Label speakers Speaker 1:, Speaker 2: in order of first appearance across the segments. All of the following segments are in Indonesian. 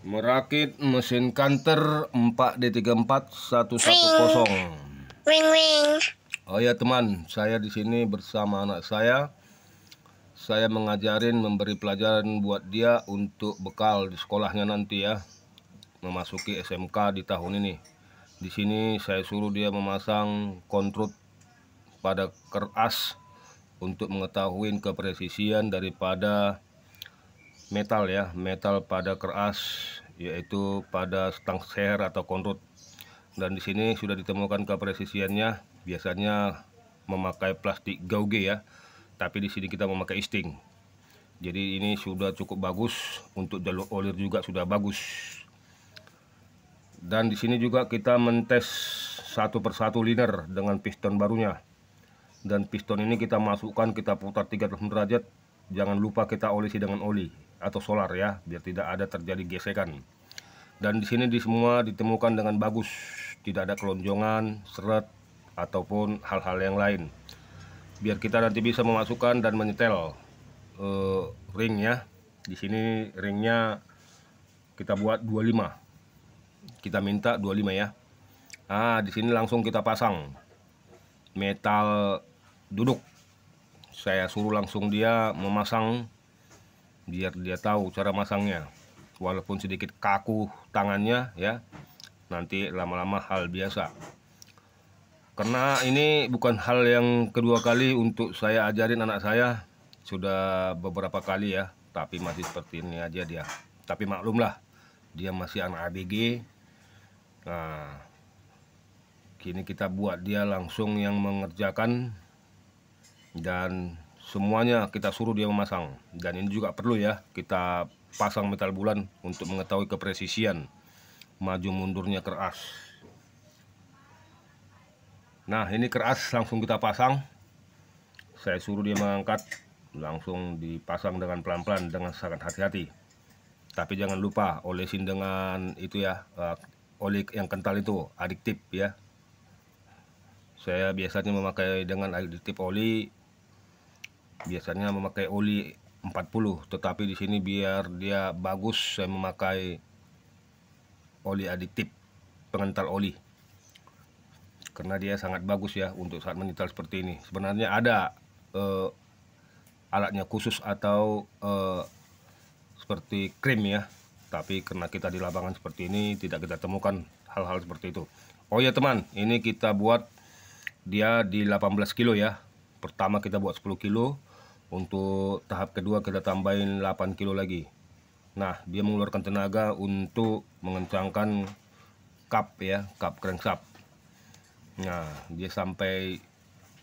Speaker 1: Merakit mesin kanter 4D34 110. Wing wing. Oh ya teman, saya di sini bersama anak saya. Saya mengajarin memberi pelajaran buat dia untuk bekal di sekolahnya nanti ya. Memasuki SMK di tahun ini. Di sini saya suruh dia memasang kontrut pada keras untuk mengetahui kepresisian daripada metal ya metal pada keras yaitu pada stang share atau konrut dan di sini sudah ditemukan kepresisiannya biasanya memakai plastik gauge ya tapi di sini kita memakai isting jadi ini sudah cukup bagus untuk jalur olir juga sudah bagus dan di sini juga kita mentes satu persatu liner dengan piston barunya dan piston ini kita masukkan kita putar 300 derajat jangan lupa kita olesi dengan oli atau solar ya biar tidak ada terjadi gesekan dan di sini di semua ditemukan dengan bagus tidak ada kelonjongan seret ataupun hal-hal yang lain biar kita nanti bisa memasukkan dan menyetel uh, ring ya. di sini ringnya kita buat 25 kita minta 25 ya ah di sini langsung kita pasang metal duduk saya suruh langsung dia memasang biar dia tahu cara masangnya walaupun sedikit kaku tangannya ya nanti lama-lama hal biasa karena ini bukan hal yang kedua kali untuk saya ajarin anak saya sudah beberapa kali ya tapi masih seperti ini aja dia tapi maklumlah dia masih anak ABG nah kini kita buat dia langsung yang mengerjakan dan semuanya kita suruh dia memasang dan ini juga perlu ya kita pasang metal bulan untuk mengetahui kepresisian maju mundurnya keras nah ini keras langsung kita pasang saya suruh dia mengangkat langsung dipasang dengan pelan-pelan dengan sangat hati-hati tapi jangan lupa olesin dengan itu ya eh, oli yang kental itu adiktif ya saya biasanya memakai dengan adiktif oli biasanya memakai oli 40 tetapi di sini biar dia bagus saya memakai oli aditif pengental oli karena dia sangat bagus ya untuk saat menyetel seperti ini sebenarnya ada uh, alatnya khusus atau uh, seperti krim ya tapi karena kita di lapangan seperti ini tidak kita temukan hal-hal seperti itu oh ya teman ini kita buat dia di 18 kilo ya pertama kita buat 10 kilo untuk tahap kedua kita tambahin 8 kilo lagi nah dia mengeluarkan tenaga untuk mengencangkan cup ya cup crankshaft nah dia sampai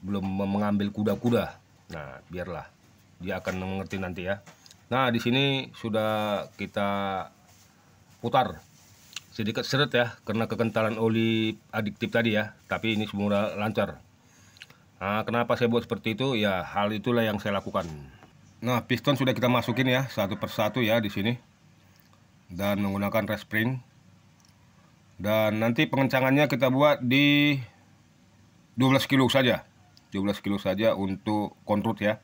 Speaker 1: belum mengambil kuda-kuda nah biarlah dia akan mengerti nanti ya nah di sini sudah kita putar sedikit seret ya karena kekentalan oli adiktif tadi ya tapi ini semua lancar Nah, kenapa saya buat seperti itu? Ya, hal itulah yang saya lakukan. Nah, piston sudah kita masukin ya, satu persatu ya di sini. Dan menggunakan respring. Dan nanti pengencangannya kita buat di 12 kilo saja. 12 kilo saja untuk kontrut ya.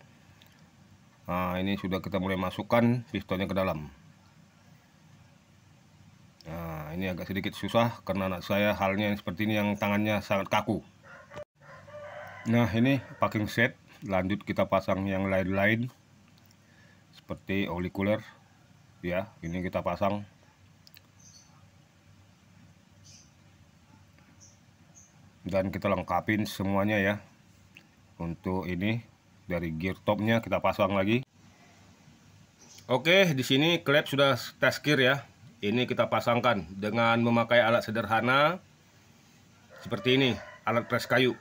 Speaker 1: Nah, ini sudah kita mulai masukkan pistonnya ke dalam. Nah, ini agak sedikit susah karena anak saya halnya seperti ini yang tangannya sangat kaku nah ini packing set lanjut kita pasang yang lain-lain seperti oli cooler ya ini kita pasang dan kita lengkapin semuanya ya untuk ini dari gear topnya kita pasang lagi oke di sini klep sudah test gear ya ini kita pasangkan dengan memakai alat sederhana seperti ini alat pres kayu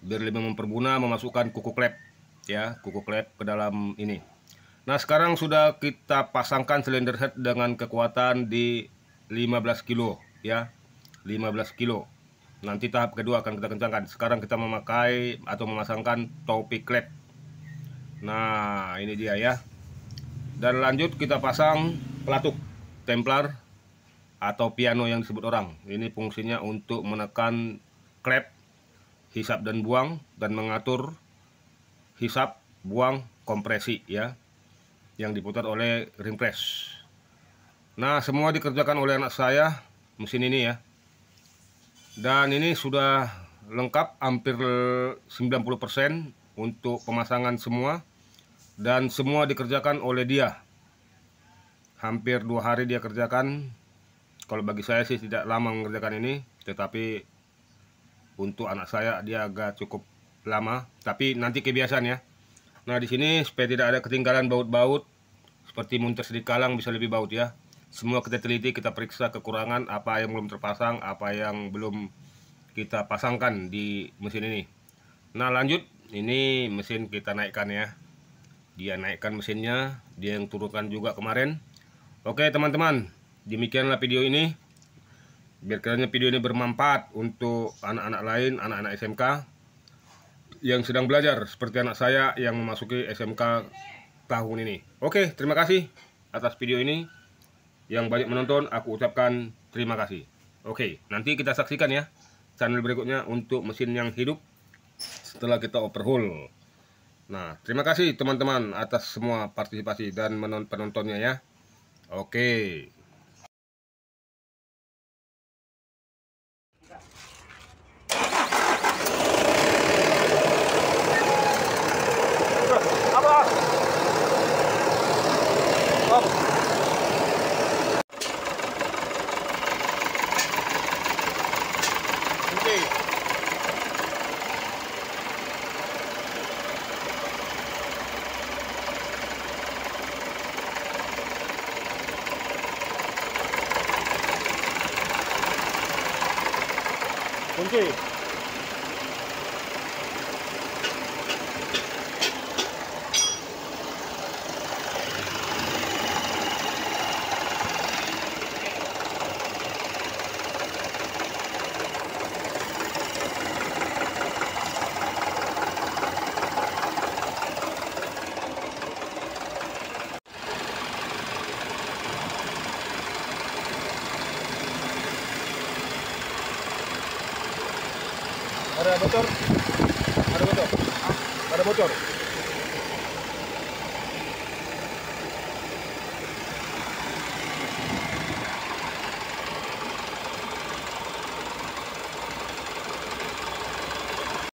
Speaker 1: biar lebih memperguna memasukkan kuku klep ya kuku klep ke dalam ini nah sekarang sudah kita pasangkan silinder head dengan kekuatan di 15 kilo ya 15 kilo nanti tahap kedua akan kita kencangkan sekarang kita memakai atau memasangkan topi klep nah ini dia ya dan lanjut kita pasang pelatuk templar atau piano yang disebut orang ini fungsinya untuk menekan klep hisap dan buang dan mengatur hisap, buang, kompresi ya yang diputar oleh ring press. Nah, semua dikerjakan oleh anak saya mesin ini ya. Dan ini sudah lengkap hampir 90% untuk pemasangan semua dan semua dikerjakan oleh dia. Hampir dua hari dia kerjakan. Kalau bagi saya sih tidak lama mengerjakan ini, tetapi untuk anak saya dia agak cukup lama tapi nanti kebiasaan ya nah di sini supaya tidak ada ketinggalan baut-baut seperti muntas sedikit kalang bisa lebih baut ya semua kita teliti kita periksa kekurangan apa yang belum terpasang apa yang belum kita pasangkan di mesin ini nah lanjut ini mesin kita naikkan ya dia naikkan mesinnya dia yang turunkan juga kemarin oke teman-teman demikianlah video ini biar kiranya video ini bermanfaat untuk anak-anak lain, anak-anak SMK yang sedang belajar seperti anak saya yang memasuki SMK tahun ini. Oke, terima kasih atas video ini. Yang banyak menonton, aku ucapkan terima kasih. Oke, nanti kita saksikan ya channel berikutnya untuk mesin yang hidup setelah kita overhaul. Nah, terima kasih teman-teman atas semua partisipasi dan penontonnya ya. Oke. Okay. ada bocor? Ada bocor? Ada bocor?